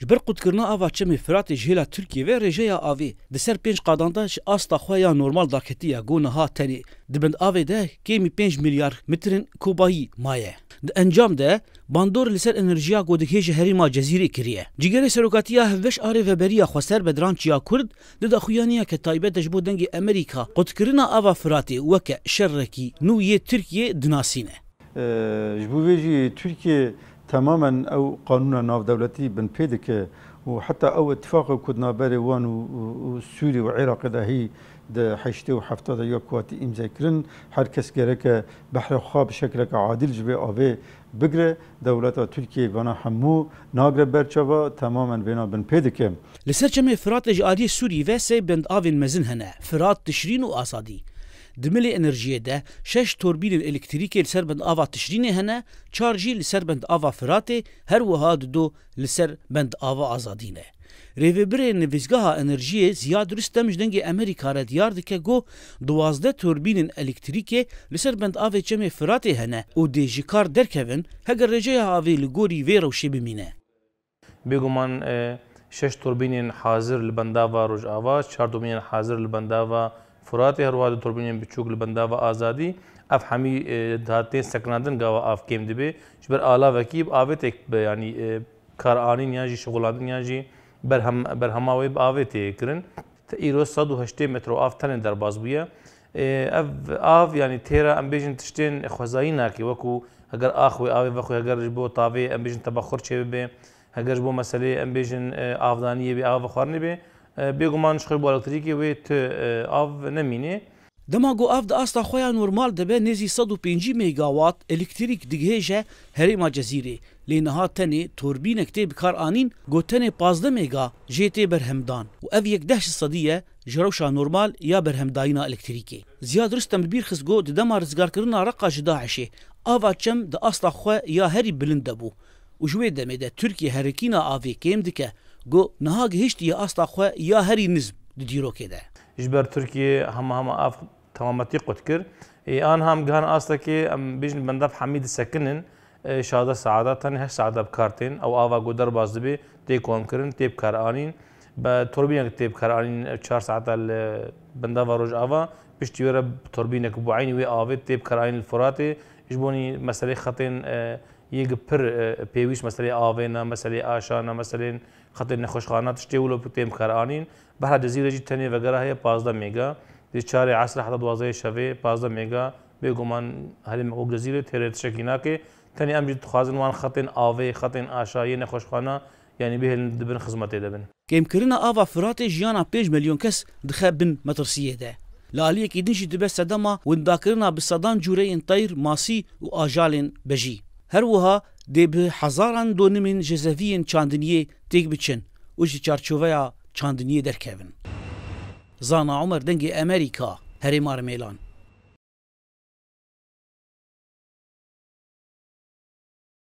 ji ber qutkirina ava çemê Firatê ji hêla Tirkiye ve rêjeya avê di ser pênc qadan de ji asta xwe ya normal daketiya go niha tenê dibind avê de kêmî pênc milyar mitrin kobayî maye. Di encam de bandor li ser enerjiya godikê ji herîma cezîrê kiriye. Cigerê serokatiya hevveş arê veberiya xweser bedran çiya Kurd di daxuyaniya ke taybet de ji bo dengê Emerîka qutkirina ava Firatê weke şerrekî nû yê Tirkiye dinasîne. ji bo vê jî Tirkiye تماما او قانون ناف دولتی بن پیده که و حتى او اتفاق كنا باري وان وسوريا وعراق ده هي ده حشته وحفته ده يكوات امزا كرن هر كس جرك بحر خاب شكلك عادل جبي اوي بگره دولت ترکیه بنا همو ناگر برچوا تماما بنا بن پیدکم لسر چمه فرات لج آری سوری و سی بند آوین مزن هنه فرات تشرین و آزادی د ملي انرژي ده شش توربین الکتریکی لسر بند آوا تشرین هنه چارجی لسر بند آوا فراته هر وها دو لسر بند آوا آزادینه Rêveberên nivizgeha enerjiyê ziya durist dem ji dengê Amerîka re diyar dike got duwazde turbînên elektrîkê li ser bend avê çemê firatê hene û dê ji kar derkevin heger rêjeya avê li gorî vê rewşê bimîne. Bêguman e, şeş turbînên hazir li bendava Rojava, çar turbînên hazir li bendava Fırat hervade torbinyen biçuklu benda ve azadi اف همی دهاتین سکنادن گاوا آف کیم دی بی جبر آلا وکیب آویت ایک یعنی کار آنین یا جی شغلادن یا جی بر هم بر هماوی آویت کرن تا ایرو 108 متر آف تن در باز بیا اف آف یعنی تیرا امبیشن تشتین خوازایی ناکی وکو اگر آخوی آوی وکو اگر جبو تاوی امبیشن تبخور چه بی اگر جبو مسئله امبیشن آفدانیه بی آو خوارنی بی بێگومان شخۆی بۆ ئەلکتریکی وێت ئاو نەمینێ دەماگو ئاف دە ئاستا خۆیان نورمال دەبێ نێزی 150 میگاوات ئەلکتریک دیگهێژە هەرێما جەزیرێ لێنەها تەنێ توربینە کتێ بکارانین گوتەنێ پازدە میگا ژێتێ بەرهەمدان و ئەف یەک ده سەدیە ژەرەوشا نورمال یا بەرهەمداینا ئەلکتریکێ زیاد درستم بیر خستگۆ دەدەما ڕزگارکردنا ڕقا ژداعشێ ئاوا چەم دە ئاستا خوێ یا هەری بلند دەبوو و ژێ دەمێدە تورکی هەرکینە ئاوێ کێم دکە گو نه نهاگ هشتی آستا خو یا هری نزب دیرو کده جبر ترکیه هم هم آف تمامتی قد کر آن هم گهان آستا که ام بیشن بندف حمید سکنن شاده سعادت هن هش سعادت کارتن او آوا گودر بازده بی تی کام کرن تی بکار آنین با توربین تی کار آنین چهار ساعت بندف روش آوا پشتی وره توربین که بو عینی وی آوه تی بکار آنین فراته جبونی مسئله خطین یک پر اه، پێویست مثلا ئاوێنە مثلا ئاشانە مەسلێن شتی ولو تشتێ و لە پێم کارانین بەها دەزیرەجی تەنێ بەگەرا هەیە پازدە مێگا دی چارێ عسر حتا دوازەیە شەوێ پازدە مێگا بێگومان هەلی مەقۆ تیرت شکینا که ناکێ تەنی ئەمجی دخوازن وان خەتێن ئاوێ خەتێن ئاشایە نەخۆشخانە یعنی بهێن دبن خزمەتێ دەبن گەیمکردنە ئاوا فراتێ ژیانە 5 کس کەس مترسیه بن لالیه لالیەکی دنجی دبس سەدەما ونداکردنا بە سەدان جوورەیەن تایر ماسی و آجالن بجی هەروەها دێ بە حەزاران دۆنمین ژێزەڤین چاندنیە تێک بچن وژی چارچۆڤەیە چاندنیە دەرکەون. زانا عمر دەنگی ئەمریکا هەرێمار مێلان